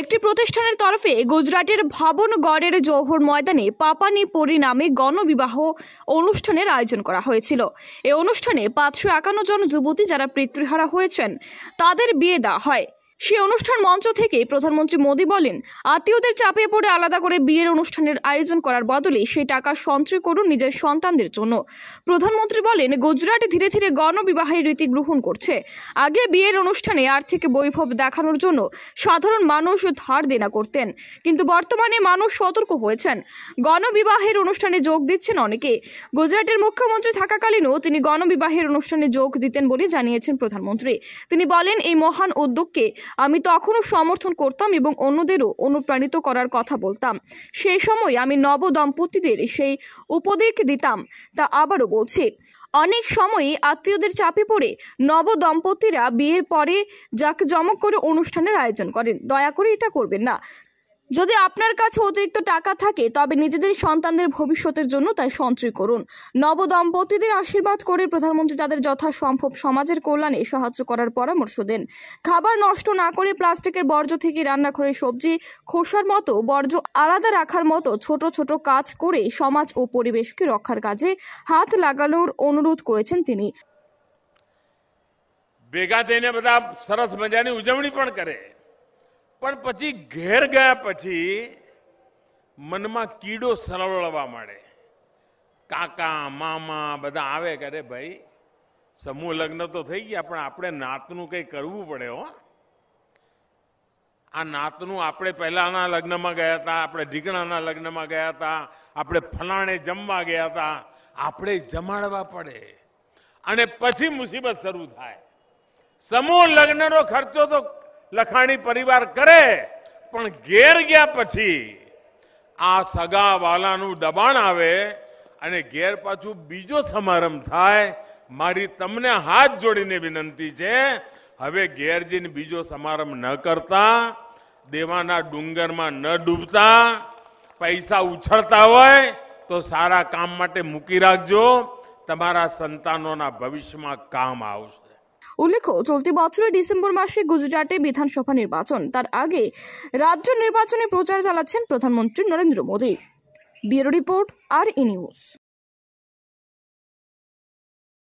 একটি প্রতিষ্ঠানের তরফে গুজরাটের ভবনগড়ের জৌহর ময়দানে পাপানি পরি নামে গণবিবাহ অনুষ্ঠানের আয়োজন করা হয়েছিল এ অনুষ্ঠানে পাঁচশো একান্ন জন যুবতী যারা পিতৃহারা হয়েছেন তাদের বিয়ে দেওয়া হয় সেই অনুষ্ঠান মঞ্চ থেকে প্রধানমন্ত্রী মোদী বলেন আত্মীয়দের চাপে পড়ে আলাদা করে বিয়ের অনুষ্ঠানের আয়োজন করার বদলে সেই টাকা সঞ্চয় করুন নিজের সন্তানদের জন্য প্রধানমন্ত্রী বলেন গুজরাটে ধীরে ধীরে গণবিবাহের রীতি গ্রহণ করছে আগে বিয়ের অনুষ্ঠানে আর্থিক বৈভব দেখানোর জন্য সাধারণ মানুষ ধার দেনা করতেন কিন্তু বর্তমানে মানুষ সতর্ক হয়েছেন গণবিবাহের অনুষ্ঠানে যোগ দিচ্ছেন অনেকে গুজরাটের মুখ্যমন্ত্রী থাকাকালীনও তিনি গণবিবাহের অনুষ্ঠানে যোগ দিতেন বলে জানিয়েছেন প্রধানমন্ত্রী তিনি বলেন এই মহান উদ্যোগকে আমি তখনও সমর্থন করতাম এবং অন্যদেরও অনুপ্রাণিত করার কথা বলতাম সেই সময় আমি নব দম্পতিদের সেই উপদেশ দিতাম তা আবারও বলছি অনেক সময়ই আত্মীয়দের চাপে পড়ে নব দম্পতিরা বিয়ের পরে জমক করে অনুষ্ঠানের আয়োজন করেন দয়া করে এটা করবেন না যদি আপনার কাছে অতিরিক্ত টাকা থাকে তবে নিজেদের সন্তানদের ভবিষ্যতের জন্য তাই সঞ্চয় করুন নবদম্পতিদের আশীর্বাদ করে প্রধানমন্ত্রী তাদের যথাসম্ভব সমাজের কল্যাণে সাহায্য করার পরামর্শ দেন খাবার নষ্ট না করে প্লাস্টিকের বর্জ্য থেকে রান্নাঘরের সবজি খোসার মতো বর্জ্য আলাদা রাখার মতো ছোট ছোট কাজ করে সমাজ ও পরিবেশকে রক্ষার কাজে হাত লাগানোর অনুরোধ করেছেন তিনি ભેગા થઈને બધા સરસ મજાની ઉજવણી પણ કરે પણ પછી ઘેર ગયા પછી મનમાં કીડો સરળવા માંડે કાકા મામા બધા આવે કરે ભાઈ સમૂહ લગ્ન તો થઈ ગયા પણ આપણે નાતનું કંઈ કરવું પડે હો આ નાતનું આપણે પહેલાંના લગ્નમાં ગયા હતા આપણે ઢીકણાના લગ્નમાં ગયા હતા આપણે ફલાણે જમવા ગયા હતા આપણે જમાડવા પડે અને પછી મુસીબત શરૂ થાય સમૂહ લગ્નનો ખર્ચો તો લખાણી પરિવાર કરે પણ ઘેર ગયા પછી આ સગા વાલાનું દબાણ આવે અને ઘેર પાછું બીજો સમારંભ થાય મારી તમને હાથ જોડીને વિનંતી છે હવે ઘેર જઈને બીજો સમારંભ ન કરતા દેવાના ડુંગરમાં ન ડૂબતા પૈસા ઉછળતા હોય તો સારા કામ માટે મૂકી રાખજો તમારા સંતાનોના ભવિષ્યમાં કામ આવશે উল্লেখ্য চলতি বছরের ডিসেম্বর মাসে গুজরাটে বিধানসভা নির্বাচন তার আগে রাজ্য নির্বাচনে প্রচার চালাচ্ছেন প্রধানমন্ত্রী নরেন্দ্র মোদী ব্যুরো রিপোর্ট আর ইনিউজ